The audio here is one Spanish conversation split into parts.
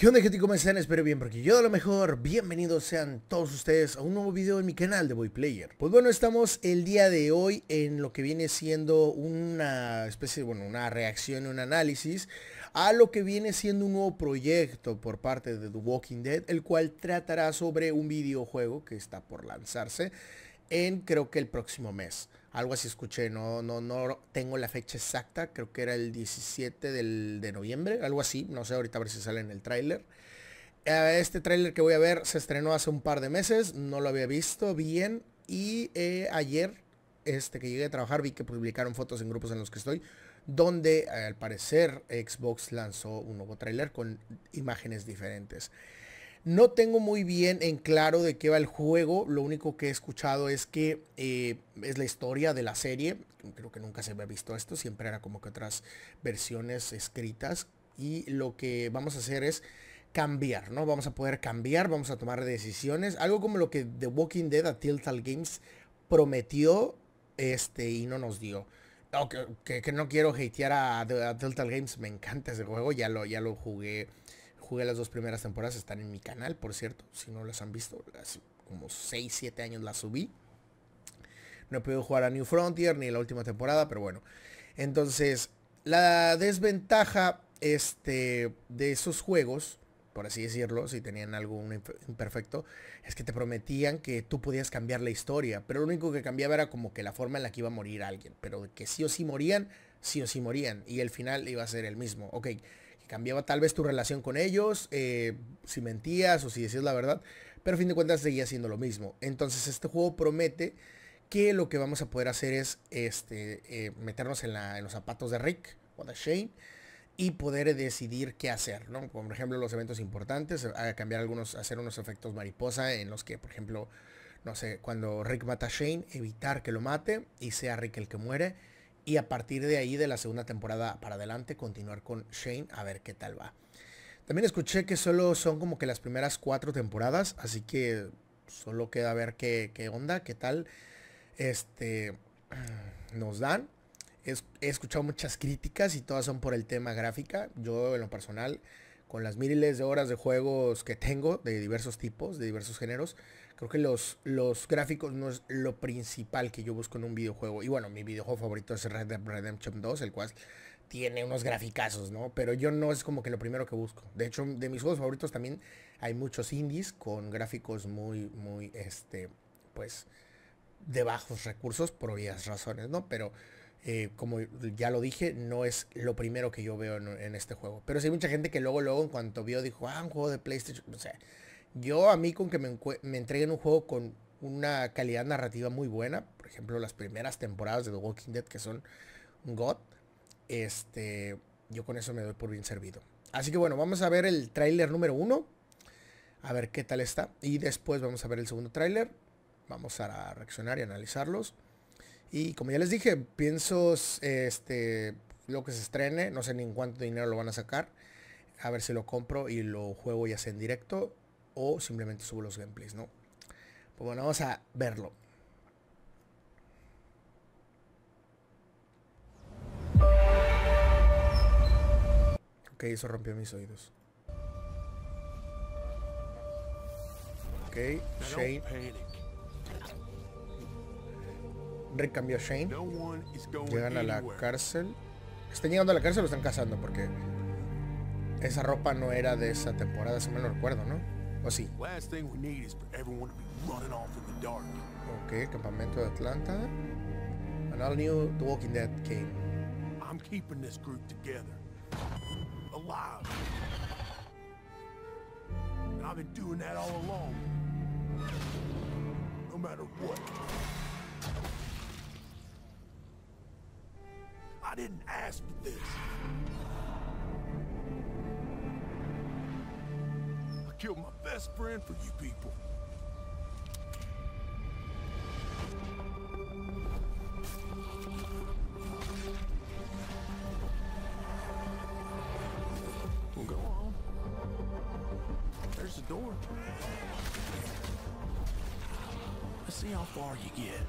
¿Qué onda gente? ¿Cómo están? Espero bien porque yo de lo mejor. Bienvenidos sean todos ustedes a un nuevo video en mi canal de Boy Player. Pues bueno, estamos el día de hoy en lo que viene siendo una especie, bueno, una reacción, un análisis a lo que viene siendo un nuevo proyecto por parte de The Walking Dead, el cual tratará sobre un videojuego que está por lanzarse en creo que el próximo mes. Algo así escuché, no, no, no tengo la fecha exacta, creo que era el 17 de noviembre, algo así, no sé ahorita a ver si sale en el tráiler. Eh, este tráiler que voy a ver se estrenó hace un par de meses, no lo había visto bien y eh, ayer este, que llegué a trabajar vi que publicaron fotos en grupos en los que estoy, donde al parecer Xbox lanzó un nuevo tráiler con imágenes diferentes. No tengo muy bien en claro de qué va el juego. Lo único que he escuchado es que eh, es la historia de la serie. Creo que nunca se había visto esto. Siempre era como que otras versiones escritas. Y lo que vamos a hacer es cambiar, ¿no? Vamos a poder cambiar, vamos a tomar decisiones. Algo como lo que The Walking Dead a Telltale Games prometió este, y no nos dio. que, no quiero hatear a, a Telltale Games. Me encanta ese juego. Ya lo, ya lo jugué jugué las dos primeras temporadas, están en mi canal, por cierto, si no las han visto, hace como 6, 7 años las subí. No he podido jugar a New Frontier ni la última temporada, pero bueno. Entonces, la desventaja este, de esos juegos, por así decirlo, si tenían algo imperfecto, es que te prometían que tú podías cambiar la historia, pero lo único que cambiaba era como que la forma en la que iba a morir alguien, pero que sí o sí morían, sí o sí morían, y el final iba a ser el mismo. Ok, cambiaba tal vez tu relación con ellos, eh, si mentías o si decías la verdad, pero a fin de cuentas seguía siendo lo mismo. Entonces este juego promete que lo que vamos a poder hacer es este, eh, meternos en, en, los zapatos de Rick o de Shane y poder decidir qué hacer, ¿no? Por ejemplo, los eventos importantes, cambiar algunos, hacer unos efectos mariposa en los que, por ejemplo, no sé, cuando Rick mata a Shane, evitar que lo mate y sea Rick el que muere y a partir de ahí de la segunda temporada para adelante continuar con Shane a ver qué tal va. También escuché que solo son como que las primeras cuatro temporadas, así que solo queda ver qué, onda, qué tal este, nos dan. he escuchado muchas críticas y todas son por el tema gráfica. Yo en lo personal con las miles de horas de juegos que tengo, de diversos tipos, de diversos géneros, creo que los, los gráficos no es lo principal que yo busco en un videojuego. Y bueno, mi videojuego favorito es Red Dead Redemption 2, el cual tiene unos graficazos, ¿no? Pero yo no es como que lo primero que busco. De hecho, de mis juegos favoritos también hay muchos indies con gráficos muy, muy, este, pues, de bajos recursos por obvias razones, ¿no? Pero eh, como ya lo dije, no es lo primero que yo veo en, este juego. Pero sí hay mucha gente que luego, luego, en cuanto vio, dijo, ah, un juego de PlayStation. O sea, yo a mí con que me, me entreguen un juego con una calidad narrativa muy buena, por ejemplo, las primeras temporadas de The Walking Dead que son god, este, yo con eso me doy por bien servido. Así que bueno, vamos a ver el tráiler número uno, a ver qué tal está, y después vamos a ver el segundo tráiler, vamos a reaccionar y analizarlos. Y como ya les dije, pienso este, lo que se estrene, no sé ni en cuánto dinero lo van a sacar. A ver si lo compro y lo juego ya sea en directo o simplemente subo los gameplays, ¿no? Pues bueno, vamos a verlo. Ok, eso rompió mis oídos. Ok, Shane. Rick cambió Shane. Llegan a la cárcel. Están llegando a la cárcel o están cazando porque esa ropa no era de esa temporada, si me lo recuerdo, ¿no? ¿O sí? Ok, campamento de Atlanta. And all new The Walking Dead came. I'm keeping this group together. Alive. And I've been doing that all along. No matter what. didn't ask for this. I killed my best friend for you people. We'll go on. There's the door. Let's see how far you get.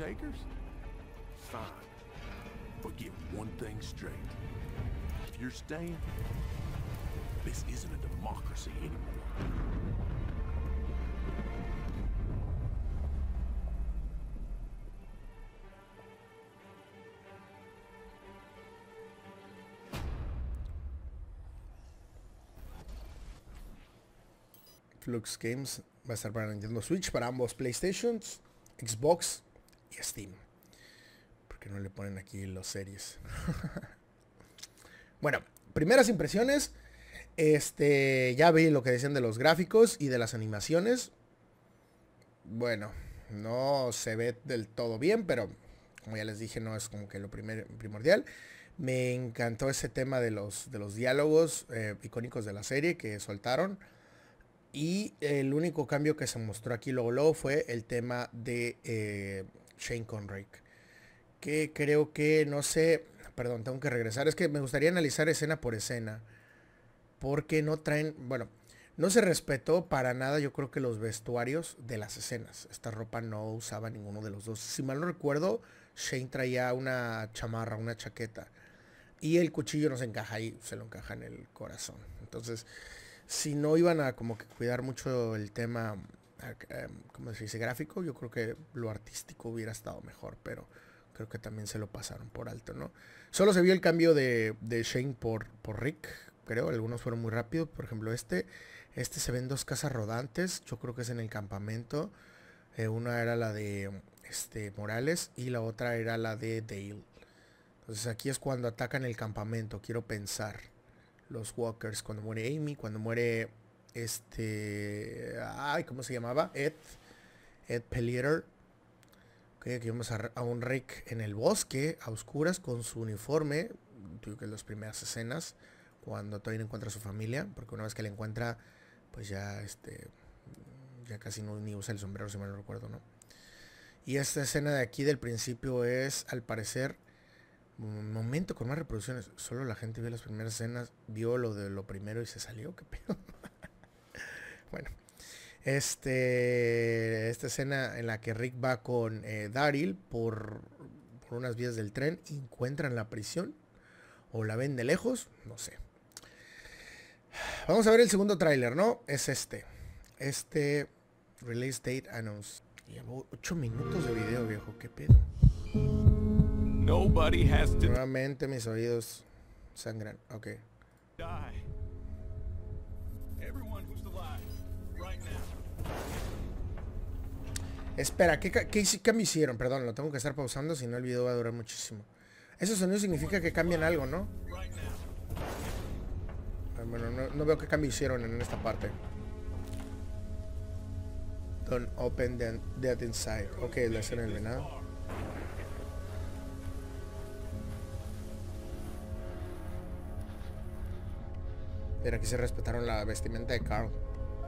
takers? Fine. But get one thing straight. If you're staying, this isn't a democracy anymore. Flux Games va a estar Nintendo Switch para ambos PlayStations, Xbox y Steam. Porque no le ponen aquí los series. bueno, primeras impresiones. Este, ya vi lo que decían de los gráficos y de las animaciones. Bueno, no se ve del todo bien, pero como ya les dije, no es como que lo primordial. Me encantó ese tema de los, de los diálogos eh, icónicos de la serie que soltaron. Y el único cambio que se mostró aquí luego, luego fue el tema de eh, Shane Conrick. Que creo que, no sé, perdón, tengo que regresar. Es que me gustaría analizar escena por escena. Porque no traen, bueno, no se respetó para nada yo creo que los vestuarios de las escenas. Esta ropa no usaba ninguno de los dos. Si mal no recuerdo, Shane traía una chamarra, una chaqueta. Y el cuchillo no se encaja ahí, se lo encaja en el corazón. Entonces, si no iban a como que cuidar mucho el tema como em, se dice, gráfico, yo creo que lo artístico hubiera estado mejor, pero creo que también se lo pasaron por alto, ¿no? Solo se vio el cambio de, de Shane por, por Rick, creo, algunos fueron muy rápidos, por ejemplo este, este se ven dos casas rodantes, yo creo que es en el campamento, eh, una era la de este, Morales y la otra era la de Dale. Entonces aquí es cuando atacan el campamento, quiero pensar, los Walkers, cuando muere Amy, cuando muere este, ay, ¿cómo se llamaba? Ed, Ed Pellier que vemos a, un Rick en el bosque, a oscuras, con su uniforme, digo que las primeras escenas, cuando todavía encuentra a su familia, porque una vez que la encuentra, pues ya, este, ya casi no, ni usa el sombrero, si mal no recuerdo, ¿no? Y esta escena de aquí del principio es, al parecer, un momento con más reproducciones. Solo la gente vio las primeras escenas, vio lo de lo primero y se salió, qué pedo. Bueno. Este, esta escena en la que Rick va con eh, Daryl por, unas vías del tren y encuentran la prisión o la ven de lejos, no sé. Vamos a ver el segundo tráiler, ¿no? Es este. Este Release Date Announce. Llevo 8 minutos de video, viejo, qué pedo. Nuevamente mis oídos sangran. Ok. Everyone Espera, ¿qué, qué, me hicieron? Perdón, lo tengo que estar pausando, si no el video va a durar muchísimo. Ese sonido significa que cambian algo, ¿no? Ah, bueno, no, veo qué cambio hicieron en esta parte. Don't open the dead inside. Ok, la hacen el venado. Pero aquí se respetaron la vestimenta de Carl.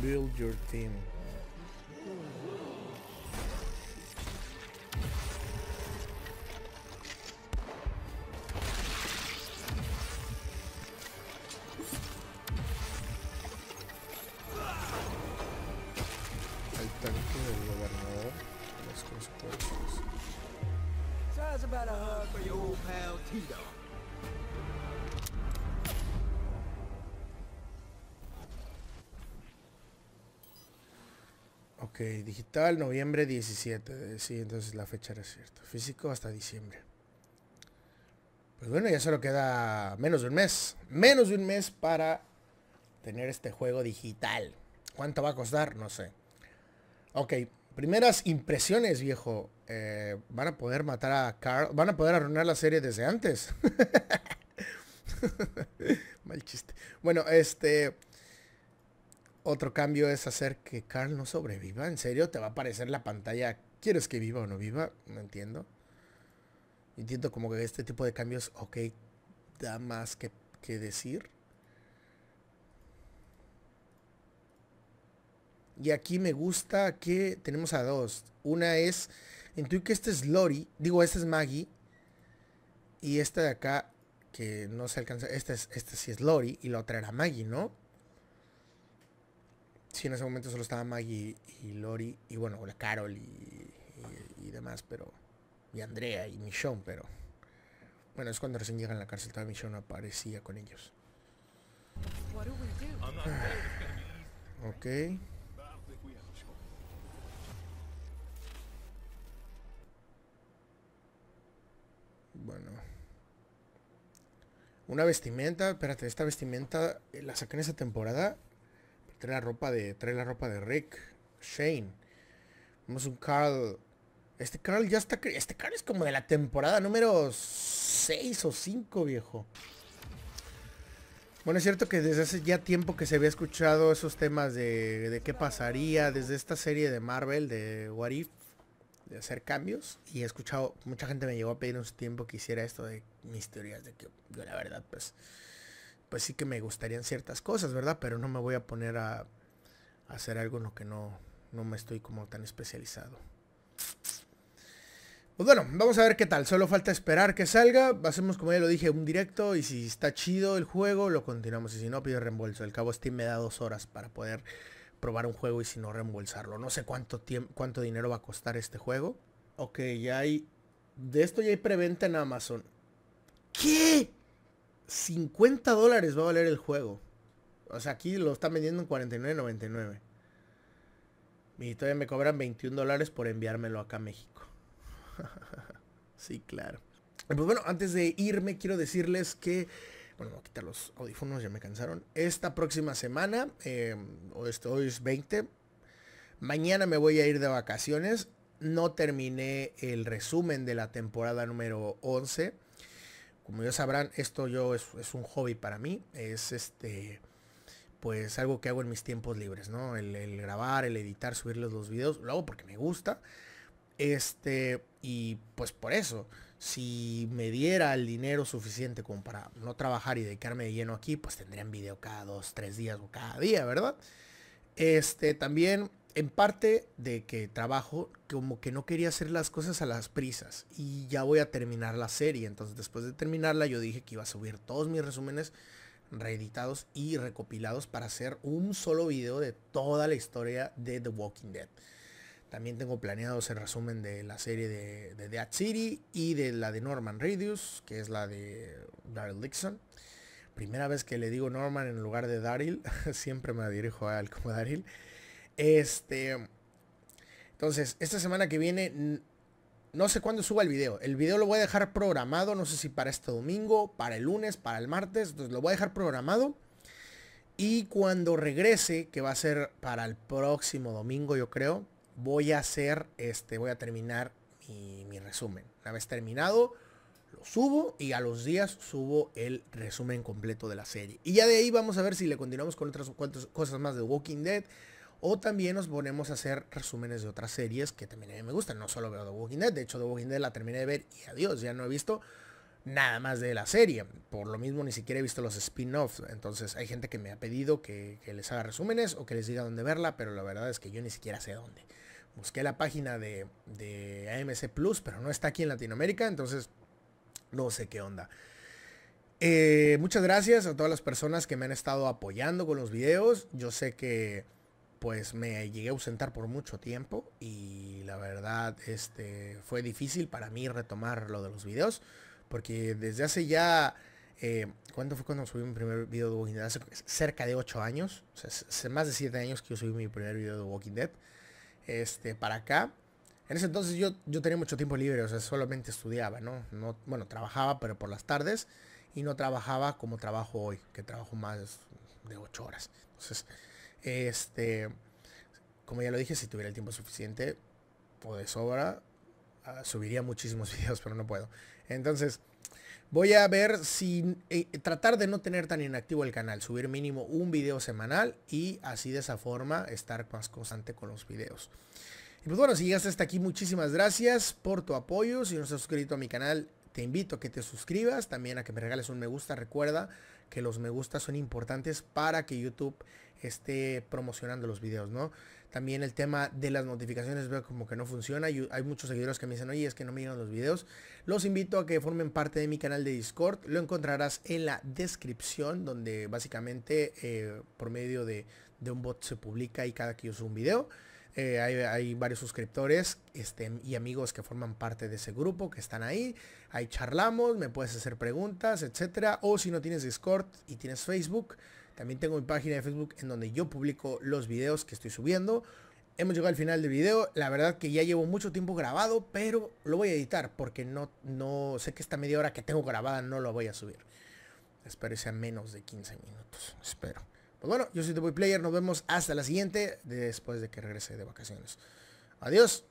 Build your team. ok, digital noviembre 17. Eh, sí, entonces la fecha era cierta. Físico hasta diciembre. Pues bueno, ya solo queda menos de un mes. Menos de un mes para tener este juego digital. ¿Cuánto va a costar? No sé. Ok, primeras impresiones, viejo. Eh, van a poder matar a Carl. Van a poder arruinar la serie desde antes. Mal chiste. Bueno, este... Otro cambio es hacer que Carl no sobreviva. ¿En serio? ¿Te va a aparecer la pantalla? ¿Quieres que viva o no viva? No entiendo. Entiendo como que este tipo de cambios, ok, da más que, decir. Y aquí me gusta que tenemos a dos. Una es, Intuí que este es Lori, digo, esta es Maggie. Y esta de acá, que no se alcanza, esta, es, esta sí es Lori y la otra era Maggie, ¿no? sí, en ese momento solo estaba Maggie y Lori, y bueno, la Carol y, demás, pero. Y Andrea y Michonne, pero. Bueno, es cuando recién llegan a la cárcel, todavía Michonne aparecía con ellos. ok. Bueno. Una vestimenta, espérate, esta vestimenta eh, la saqué en esa temporada Trae la ropa de, trae la ropa de Rick, Shane. Vemos un Carl. Este Carl ya está... Este Carl es como de la temporada número 6 o 5, viejo. Bueno, es cierto que desde hace ya tiempo que se había escuchado esos temas de, de qué pasaría desde esta serie de Marvel, de What If, de hacer cambios. Y he escuchado, mucha gente me llegó a pedir un tiempo que hiciera esto de mis teorías, de que yo la verdad, pues pues sí que me gustarían ciertas cosas, ¿verdad? Pero no me voy a poner a, hacer algo en lo que no, no me estoy como tan especializado. Pues bueno, vamos a ver qué tal. Solo falta esperar que salga. Hacemos, como ya lo dije, un directo. Y si está chido el juego, lo continuamos. Y si no, pido pues reembolso. El cabo Steam me da dos horas para poder probar un juego y si no, reembolsarlo. No sé cuánto, tiempo, cuánto dinero va a costar este juego. Ok, ya hay... De esto ya hay preventa en Amazon. ¿Qué? 50 dólares va a valer el juego. O sea, aquí lo están vendiendo en 49.99. Y todavía me cobran 21 dólares por enviármelo acá a México. sí, claro. Pues bueno, antes de irme quiero decirles que... Bueno, voy a quitar los audífonos, ya me cansaron. Esta próxima semana, em, este, hoy es 20. Mañana me voy a ir de vacaciones. No terminé el resumen de la temporada número 11 como ya sabrán, esto yo es, un hobby para mí, es este, pues algo que hago en mis tiempos libres, ¿no? El, grabar, el editar, subirles los videos, lo hago porque me gusta, este, y pues por eso, si me diera el dinero suficiente como para no trabajar y dedicarme de lleno aquí, pues tendrían video cada dos, tres días o cada día, ¿verdad? Este, también en parte de que trabajo, como que no quería hacer las cosas a las prisas. Y ya voy a terminar la serie. Entonces, después de terminarla, yo dije que iba a subir todos mis resúmenes reeditados y recopilados para hacer un solo video de toda la historia de The Walking Dead. También tengo planeado el resumen de la serie de, Dead City y de la de Norman Radius que es la de Daryl Dixon. Primera vez que le digo Norman en lugar de Daryl, siempre me dirijo a él como Daryl. Este. Entonces, esta semana que viene, no sé cuándo suba el video. El video lo voy a dejar programado, no sé si para este domingo, para el lunes, para el martes. Entonces lo voy a dejar programado. Y cuando regrese, que va a ser para el próximo domingo, yo creo, voy a hacer, este, voy a terminar mi, mi resumen. Una vez terminado, lo subo y a los días subo el resumen completo de la serie. Y ya de ahí vamos a ver si le continuamos con otras cosas más de Walking Dead, o también nos ponemos a hacer resúmenes de otras series que también a mí me gustan. No solo veo The Walking Dead, de hecho The Walking Dead la terminé de ver y adiós, ya no he visto nada más de la serie. Por lo mismo ni siquiera he visto los spin-offs. Entonces hay gente que me ha pedido que, les haga resúmenes o que les diga dónde verla, pero la verdad es que yo ni siquiera sé dónde. Busqué la página de, AMC Plus, pero no está aquí en Latinoamérica, entonces no sé qué onda. Eh, muchas gracias a todas las personas que me han estado apoyando con los videos. Yo sé que pues me llegué a ausentar por mucho tiempo y la verdad este, fue difícil para mí retomar lo de los videos porque desde hace ya, eh, ¿Cuánto fue cuando subí mi primer video de Walking Dead? cerca de 8 años, o sea, hace más de 7 años que yo subí mi primer video de Walking Dead este, para acá. En ese entonces yo, yo tenía mucho tiempo libre, o sea, solamente estudiaba, ¿no? no bueno, trabajaba, pero por las tardes y no trabajaba como trabajo hoy, que trabajo más de 8 horas. Entonces este, como ya lo dije, si tuviera el tiempo suficiente o de sobra, ah, subiría muchísimos videos, pero no puedo. Entonces, voy a ver si eh, tratar de no tener tan inactivo el canal, subir mínimo un video semanal y así de esa forma estar más constante con los videos. Y pues bueno, si llegaste hasta aquí, muchísimas gracias por tu apoyo. Si no estás suscrito a mi canal, te invito a que te suscribas, también a que me regales un me gusta. Recuerda que los me gusta son importantes para que YouTube esté promocionando los videos, ¿no? También el tema de las notificaciones veo como que no funciona. Y hay muchos seguidores que me dicen, oye, es que no me llegan los videos. Los invito a que formen parte de mi canal de Discord. Lo encontrarás en la descripción, donde básicamente eh, por medio de, un bot se publica y cada que yo subo un video. Eh, hay, varios suscriptores este, y amigos que forman parte de ese grupo que están ahí. Ahí charlamos, me puedes hacer preguntas, etcétera. O si no tienes Discord y tienes Facebook, también tengo mi página de Facebook en donde yo publico los videos que estoy subiendo. Hemos llegado al final del video. La verdad que ya llevo mucho tiempo grabado, pero lo voy a editar porque no, no sé que esta media hora que tengo grabada no lo voy a subir. Espero sea menos de 15 minutos. Espero. Pues bueno, yo soy The Boy Player. Nos vemos hasta la siguiente después de que regrese de vacaciones. Adiós.